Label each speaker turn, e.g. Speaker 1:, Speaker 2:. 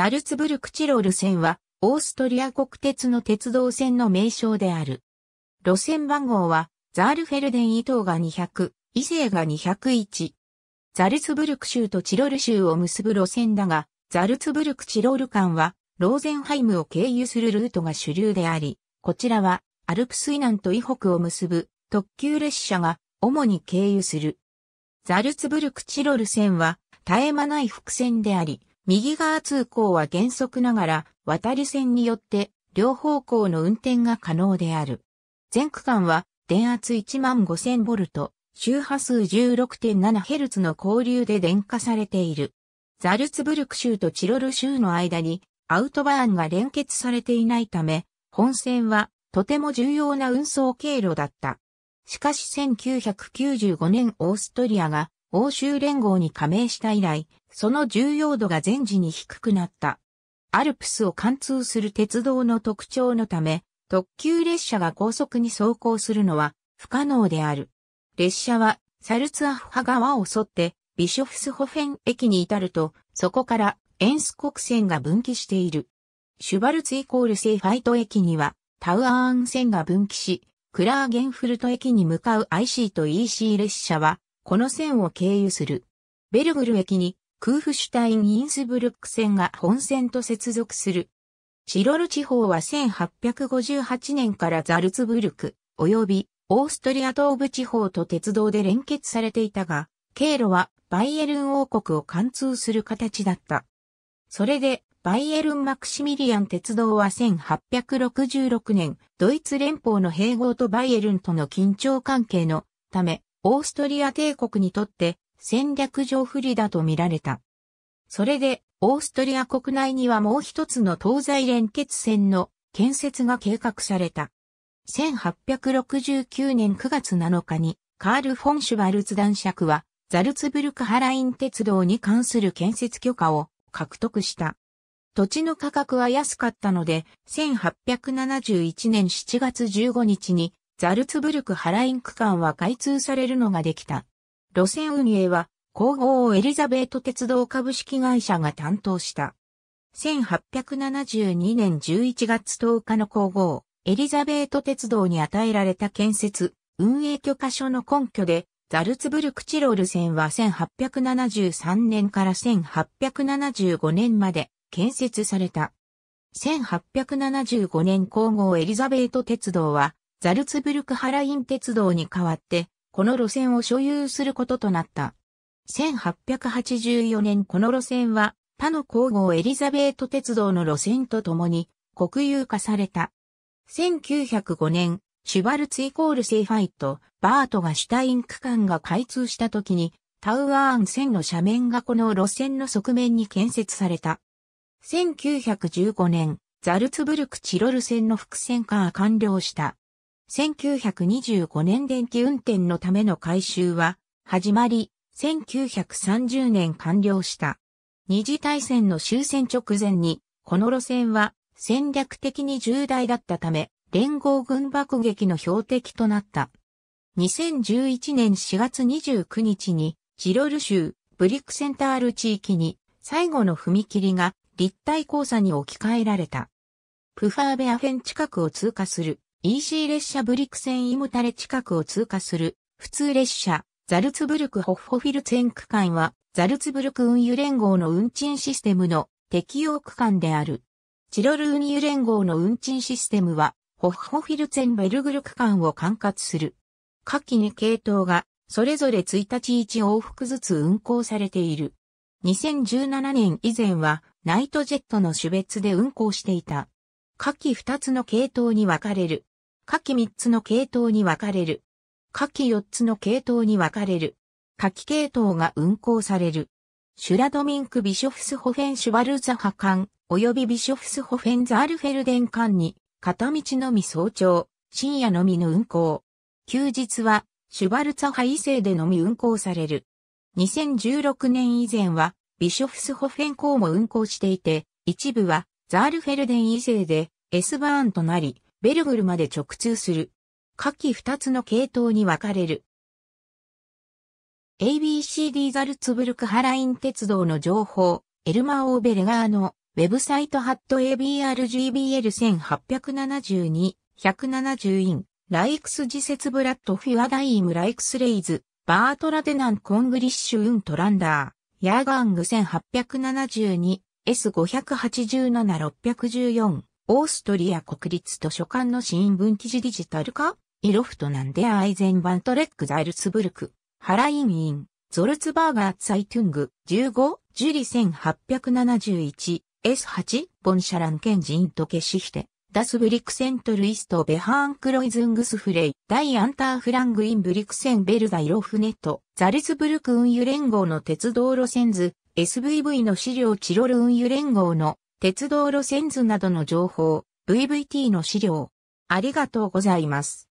Speaker 1: ザルツブルクチロル線は、オーストリア国鉄の鉄道線の名称である。路線番号は、ザールフェルデン伊東が200、伊勢が201。ザルツブルク州とチロル州を結ぶ路線だが、ザルツブルクチロル間は、ローゼンハイムを経由するルートが主流であり、こちらは、アルプス以南と以北を結ぶ特急列車が主に経由する。ザルツブルクチロル線は、絶え間ない伏線であり、右側通行は原則ながら渡り線によって両方向の運転が可能である。全区間は電圧1万5000ボルト、周波数 16.7Hz の交流で電化されている。ザルツブルク州とチロル州の間にアウトバーンが連結されていないため、本線はとても重要な運送経路だった。しかし1995年オーストリアが欧州連合に加盟した以来、その重要度が全時に低くなった。アルプスを貫通する鉄道の特徴のため、特急列車が高速に走行するのは不可能である。列車はサルツアッハ川を沿ってビショフスホフェン駅に至ると、そこからエンス国線が分岐している。シュバルツイコールセイファイト駅にはタウアーン線が分岐し、クラーゲンフルト駅に向かう IC と EC 列車はこの線を経由する。ベルグル駅にクーフシュタイン・インスブルック線が本線と接続する。チロル地方は1858年からザルツブルク及びオーストリア東部地方と鉄道で連結されていたが、経路はバイエルン王国を貫通する形だった。それで、バイエルン・マクシミリアン鉄道は1866年、ドイツ連邦の併合とバイエルンとの緊張関係のため、オーストリア帝国にとって戦略上不利だと見られた。それで、オーストリア国内にはもう一つの東西連結線の建設が計画された。1869年9月7日に、カール・フォン・シュバルツ男爵は、ザルツブルク・ハライン鉄道に関する建設許可を獲得した。土地の価格は安かったので、1871年7月15日にザルツブルクハライン区間は開通されるのができた。路線運営は、皇后エリザベート鉄道株式会社が担当した。1872年11月10日の皇后、エリザベート鉄道に与えられた建設、運営許可書の根拠で、ザルツブルクチロール線は1873年から1875年まで建設された。1875年皇后エリザベート鉄道はザルツブルクハライン鉄道に代わって、この路線を所有することとなった。1884年この路線は、他の皇后エリザベート鉄道の路線とともに国有化された。1905年、シュバルツイコールセイファイト、バートがシュタイン区間が開通した時に、タウアーン線の斜面がこの路線の側面に建設された。1915年、ザルツブルクチロル線の複線化が完了した。1925年電気運転のための改修は始まり、1930年完了した。二次大戦の終戦直前に、この路線は戦略的に重大だったため、連合軍爆撃の標的となった。2011年4月29日に、チロル州ブリックセンタール地域に最後の踏切が立体交差に置き換えられた。プファーベアフェン近くを通過する。EC 列車ブリクセンイムタレ近くを通過する普通列車ザルツブルクホッホフィルツェン区間はザルツブルク運輸連合の運賃システムの適用区間である。チロル運輸連合の運賃システムはホッホフィルツェンベルグル区間を管轄する。下記に系統がそれぞれ1日1往復ずつ運行されている。2017年以前はナイトジェットの種別で運行していた。下記二つの系統に分かれる。下記三つの系統に分かれる。下記四つの系統に分かれる。下記系統が運行される。シュラドミンク・ビショフスホフェン・シュバルザハ間、及びビショフスホフェン・ザールフェルデン間に、片道のみ早朝、深夜のみの運行。休日は、シュバルツァハ異性でのみ運行される。2016年以前は、ビショフスホフェン港も運行していて、一部はザールフェルデン異性で S バーンとなり、ベルグルまで直通する。下記二つの系統に分かれる。ABCD ザルツブルクハライン鉄道の情報、エルマオーベルガーのウェブサイトハット ABRGBL1872、170イン、ライクス自設ブラッドフィアダイムライクスレイズ、バートラデナンコングリッシュウントランダー、ヤーガング1872、S587614 オーストリア国立図書館の新聞記事デジタル化イロフトナンデアアイゼンバントレックザイルツブルクハラインインゾルツバーガーツァイトゥング15ジュリ1871 S8 ボンシャランケンジンとケシヒテ、ダスブリクセントルイストベハーンクロイズングスフレイ、ダイアンターフラングインブリクセンベルザイロフネット、ザルツブルク運輸連合の鉄道路線図、SVV の資料チロル運輸連合の鉄道路線図などの情報、VVT の資料。ありがとうございます。